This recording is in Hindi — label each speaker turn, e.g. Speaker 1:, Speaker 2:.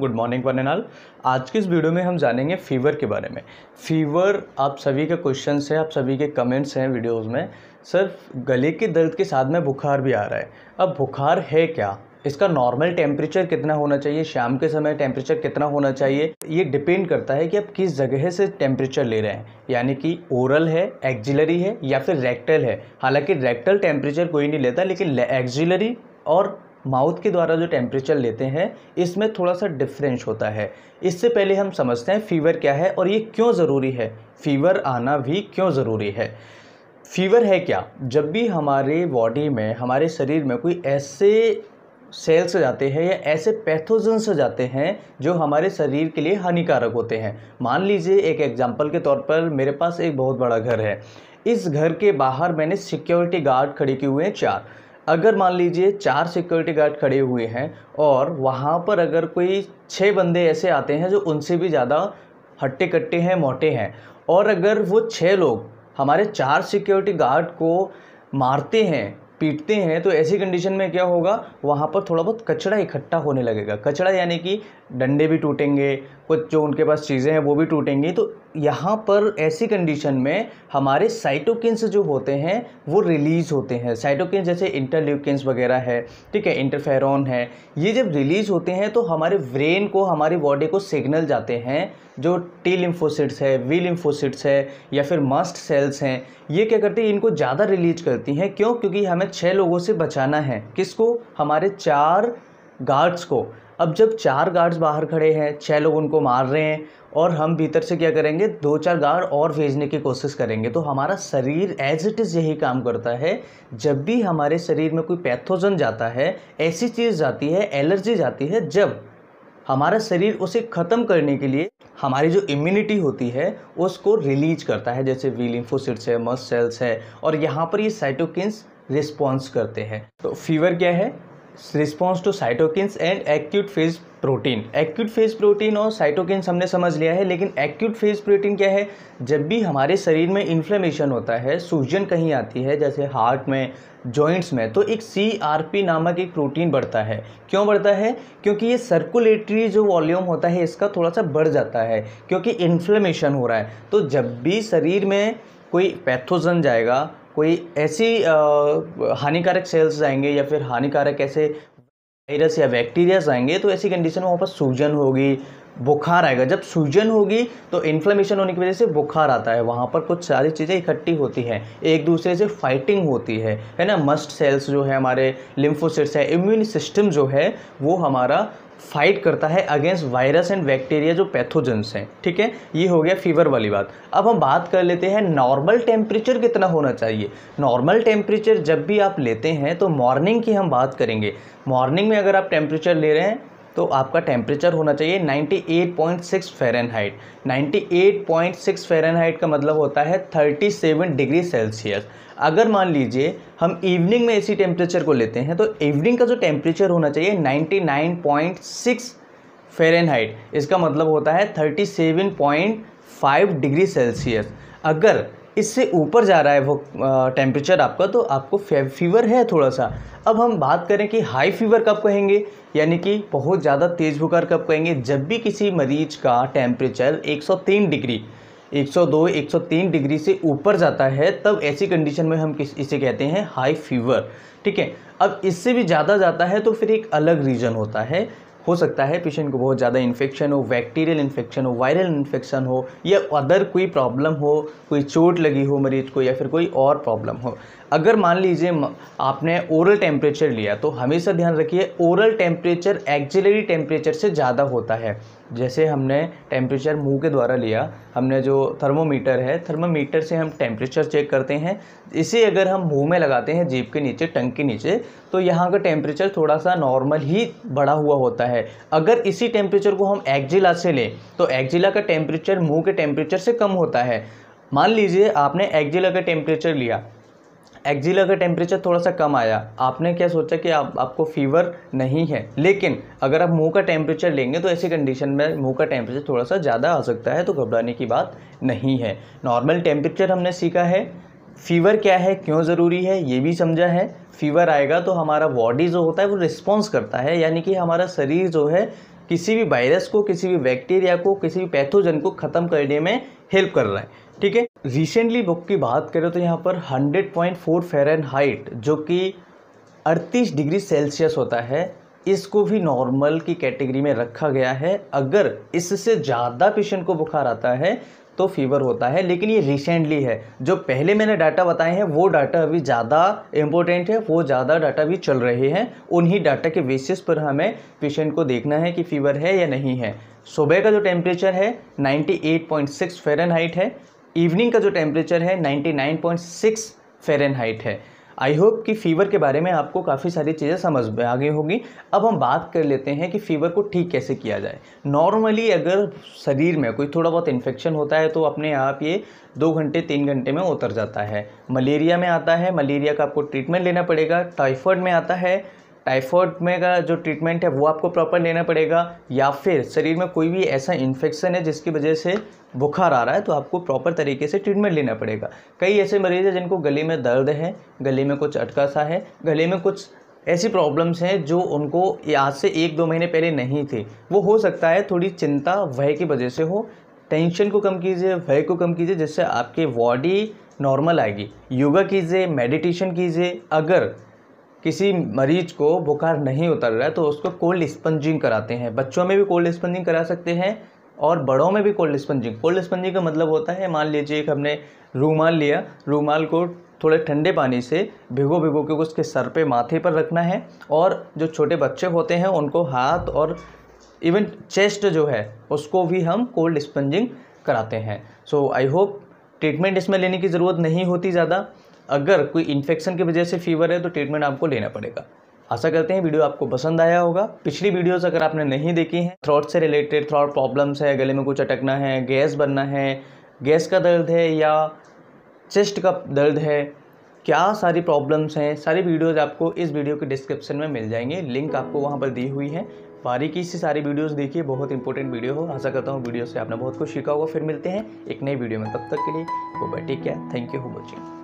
Speaker 1: गुड मॉर्निंग वन आज की इस वीडियो में हम जानेंगे फ़ीवर के बारे में फ़ीवर आप सभी के क्वेश्चन हैं आप सभी के कमेंट्स हैं वीडियोस में सर गले के दर्द के साथ में बुखार भी आ रहा है अब बुखार है क्या इसका नॉर्मल टेम्परेचर कितना होना चाहिए शाम के समय टेम्परेचर कितना होना चाहिए ये डिपेंड करता है कि आप किस जगह से टेम्परेचर ले रहे हैं यानी कि ओरल है एक्जिलरी है या फिर रेक्टल है हालांकि रेक्टल टेम्परेचर कोई नहीं लेता लेकिन एक्जिलरी और माउथ के द्वारा जो टेम्परेचर लेते हैं इसमें थोड़ा सा डिफरेंस होता है इससे पहले हम समझते हैं फीवर क्या है और ये क्यों ज़रूरी है फीवर आना भी क्यों ज़रूरी है फीवर है क्या जब भी हमारे बॉडी में हमारे शरीर में कोई ऐसे सेल्स से जाते हैं या ऐसे पैथोजन से जाते हैं जो हमारे शरीर के लिए हानिकारक होते हैं मान लीजिए एक एग्जाम्पल के तौर पर मेरे पास एक बहुत बड़ा घर है इस घर के बाहर मैंने सिक्योरिटी गार्ड खड़े किए हुए हैं चार अगर मान लीजिए चार सिक्योरिटी गार्ड खड़े हुए हैं और वहाँ पर अगर कोई छः बंदे ऐसे आते हैं जो उनसे भी ज़्यादा हट्टे कट्टे हैं मोटे हैं और अगर वो छः लोग हमारे चार सिक्योरिटी गार्ड को मारते हैं पीटते हैं तो ऐसी कंडीशन में क्या होगा वहाँ पर थोड़ा बहुत कचरा इकट्ठा होने लगेगा कचरा यानी कि डंडे भी टूटेंगे कुछ जो उनके पास चीज़ें हैं वो भी टूटेंगी तो यहाँ पर ऐसी कंडीशन में हमारे साइटोकिन्स जो होते हैं वो रिलीज़ होते हैं साइटोकिन्स जैसे इंटरल्यूकिन्स वगैरह है ठीक है इंटरफेरॉन है ये जब रिलीज़ होते हैं तो हमारे ब्रेन को हमारी बॉडी को सिग्नल जाते हैं जो टी लिम्फोसिट्स है वी लिम्फोसिट्स है या फिर मस्ट सेल्स हैं ये क्या करती हैं इनको ज़्यादा रिलीज करती हैं क्यों क्योंकि हमें छः लोगों से बचाना है किसको हमारे चार गार्ड्स को अब जब चार गार्ड्स बाहर खड़े हैं छः लोग उनको मार रहे हैं और हम भीतर से क्या करेंगे दो चार गार्ड और भेजने की कोशिश करेंगे तो हमारा शरीर एज इट इज़ यही काम करता है जब भी हमारे शरीर में कोई पैथोजन जाता है ऐसी चीज़ जाती है एलर्जी जाती है जब हमारा शरीर उसे ख़त्म करने के लिए हमारी जो इम्यूनिटी होती है उसको रिलीज करता है जैसे वी लिम्फोसिट्स है मस्ट सेल्स है और यहाँ पर ये साइटोकिन्स रिस्पॉन्स करते हैं तो फीवर क्या है response to cytokines and acute phase protein acute phase protein और साइटोकिन्स हमने समझ लिया है लेकिन एक्यूट फेज प्रोटीन क्या है जब भी हमारे शरीर में इन्फ्लेमेशन होता है सूजन कहीं आती है जैसे हार्ट में जॉइंट्स में तो एक सी आर पी नामक एक प्रोटीन बढ़ता है क्यों बढ़ता है क्योंकि ये सर्कुलेटरी जो वॉल्यूम होता है इसका थोड़ा सा बढ़ जाता है क्योंकि इन्फ्लेमेशन हो रहा है तो जब भी शरीर में कोई पैथोजन जाएगा कोई ऐसी हानिकारक सेल्स आएंगे या फिर हानिकारक ऐसे वायरस या बैक्टीरियाज आएंगे तो ऐसी कंडीशन में वहाँ पर सूजन होगी बुखार आएगा जब सूजन होगी तो इन्फ्लेमेशन होने की वजह से बुखार आता है वहाँ पर कुछ सारी चीज़ें इकट्ठी होती हैं एक दूसरे से फाइटिंग होती है है ना मस्ट सेल्स जो है हमारे लिम्फोसिट्स है इम्यून सिस्टम जो है वो हमारा फाइट करता है अगेंस्ट वायरस एंड बैक्टीरिया जो पैथोजेंस हैं ठीक है ये हो गया फीवर वाली बात अब हम बात कर लेते हैं नॉर्मल टेम्परेचर कितना होना चाहिए नॉर्मल टेम्परेचर जब भी आप लेते हैं तो मॉर्निंग की हम बात करेंगे मॉर्निंग में अगर आप टेम्परेचर ले रहे हैं तो आपका टेम्परेचर होना चाहिए 98.6 फ़ारेनहाइट 98.6 फ़ारेनहाइट का मतलब होता है 37 डिग्री सेल्सियस अगर मान लीजिए हम इवनिंग में इसी टेम्परेचर को लेते हैं तो इवनिंग का जो टेम्परेचर होना चाहिए 99.6 फ़ारेनहाइट इसका मतलब होता है 37.5 डिग्री सेल्सियस अगर इससे ऊपर जा रहा है वो टेम्परेचर आपका तो आपको फीवर है थोड़ा सा अब हम बात करें कि हाई फीवर कब कहेंगे यानी कि बहुत ज़्यादा तेज़ बुखार कब कहेंगे जब भी किसी मरीज का टेम्परेचर 103 डिग्री 102, 103 डिग्री से ऊपर जाता है तब ऐसी कंडीशन में हम किस इसे कहते हैं हाई फीवर ठीक है अब इससे भी ज़्यादा जाता है तो फिर एक अलग रीज़न होता है हो सकता है पेशेंट को बहुत ज़्यादा इन्फेक्शन हो बैक्टीरियल इन्फेक्शन हो वायरल इन्फेक्शन हो या अदर कोई प्रॉब्लम हो कोई चोट लगी हो मरीज को या फिर कोई और प्रॉब्लम हो अगर मान लीजिए आपने ओरल टेम्परेचर लिया तो हमेशा ध्यान रखिए ओरल टेम्परेचर एक्जिलरी टेम्परेचर से ज़्यादा होता है जैसे हमने टेम्परेचर मुंह के द्वारा लिया हमने जो थर्मोमीटर है थर्मोमीटर से हम टेम्परेचर चेक करते हैं इसे अगर हम मुंह में लगाते हैं जीप के नीचे टंक के नीचे तो यहाँ का टेम्परेचर थोड़ा सा नॉर्मल ही बढ़ा हुआ होता है अगर इसी टेम्परेचर को हम एक्जिला से लें तो एक्जिला का टेम्परेचर मुँह के टेम्परेचर से कम होता है मान लीजिए आपने एक्जिला का टेम्परेचर लिया एक्जिला का टेम्परेचर थोड़ा सा कम आया आपने क्या सोचा कि आप आपको फीवर नहीं है लेकिन अगर आप मुंह का टेम्परेचर लेंगे तो ऐसी कंडीशन में मुंह का टेम्परेचर थोड़ा सा ज़्यादा आ सकता है तो घबराने की बात नहीं है नॉर्मल टेम्परेचर हमने सीखा है फीवर क्या है क्यों ज़रूरी है ये भी समझा है फीवर आएगा तो हमारा बॉडी जो होता है वो रिस्पॉन्स करता है यानी कि हमारा शरीर जो है किसी भी वायरस को किसी भी बैक्टीरिया को किसी भी पैथोजन को ख़त्म करने में हेल्प कर रहा है ठीक है रिसेंटली बुक की बात करें तो यहाँ पर 100.4 पॉइंट हाइट जो कि 38 डिग्री सेल्सियस होता है इसको भी नॉर्मल की कैटेगरी में रखा गया है अगर इससे ज़्यादा पेशेंट को बुखार आता है तो फीवर होता है लेकिन ये रिसेंटली है जो पहले मैंने डाटा बताए हैं वो डाटा अभी ज़्यादा इम्पोर्टेंट है वो ज़्यादा डाटा भी चल रहे हैं उन्हीं डाटा के बेसिस पर हमें पेशेंट को देखना है कि फीवर है या नहीं है सुबह का जो टेम्परेचर है 98.6 एट हाइट है इवनिंग का जो टेम्परेचर है 99.6 फ़ारेनहाइट है आई होप कि फ़ीवर के बारे में आपको काफ़ी सारी चीज़ें समझ में आ गई होगी अब हम बात कर लेते हैं कि फ़ीवर को ठीक कैसे किया जाए नॉर्मली अगर शरीर में कोई थोड़ा बहुत इन्फेक्शन होता है तो अपने आप ये दो घंटे तीन घंटे में उतर जाता है मलेरिया में आता है मलेरिया का आपको ट्रीटमेंट लेना पड़ेगा टाइफॉइड में आता है टाइफॉइड में का जो ट्रीटमेंट है वो आपको प्रॉपर लेना पड़ेगा या फिर शरीर में कोई भी ऐसा इन्फेक्शन है जिसकी वजह से बुखार आ रहा है तो आपको प्रॉपर तरीके से ट्रीटमेंट लेना पड़ेगा कई ऐसे मरीज़ हैं जिनको गले में दर्द है गले में कुछ अटका सा है गले में कुछ ऐसी प्रॉब्लम्स हैं जो उनको आज से एक दो महीने पहले नहीं थे वो हो सकता है थोड़ी चिंता भय की वजह से हो टेंशन को कम कीजिए भय को कम कीजिए जिससे आपकी बॉडी नॉर्मल आएगी योगा कीजिए मेडिटेशन कीजिए अगर किसी मरीज को बुखार नहीं उतर रहा है तो उसको कोल्ड स्पंजिंग कराते हैं बच्चों में भी कोल्ड स्पंजिंग करा सकते हैं और बड़ों में भी कोल्ड स्पंजिंग कोल्ड स्पंजिंग का मतलब होता है मान लीजिए एक हमने रूमाल लिया रूमाल को थोड़े ठंडे पानी से भिगो भिगो के उसके सर पे माथे पर रखना है और जो छोटे बच्चे होते हैं उनको हाथ और इवन चेस्ट जो है उसको भी हम कोल्ड स्पंजिंग कराते हैं सो आई होप ट्रीटमेंट इसमें लेने की ज़रूरत नहीं होती ज़्यादा अगर कोई इन्फेक्शन की वजह से फीवर है तो ट्रीटमेंट आपको लेना पड़ेगा आशा करते हैं वीडियो आपको पसंद आया होगा पिछली वीडियोस अगर आपने नहीं देखी हैं थ्रॉट से रिलेटेड थ्रॉट प्रॉब्लम्स है गले में कुछ अटकना है गैस बनना है गैस का दर्द है या चेस्ट का दर्द है क्या सारी प्रॉब्लम्स हैं सारी वीडियोज़ आपको इस वीडियो के डिस्क्रिप्शन में मिल जाएंगे लिंक आपको वहाँ पर दी हुई है बारीकी से सारी वीडियोज़ देखिए बहुत इंपॉर्टेंट वीडियो हो आशा करता हूँ वीडियो से आपने बहुत कुछ सीखा होगा फिर मिलते हैं एक नई वीडियो में तब तक के लिए वो बैठी क्या थैंक यू फॉर वॉचिंग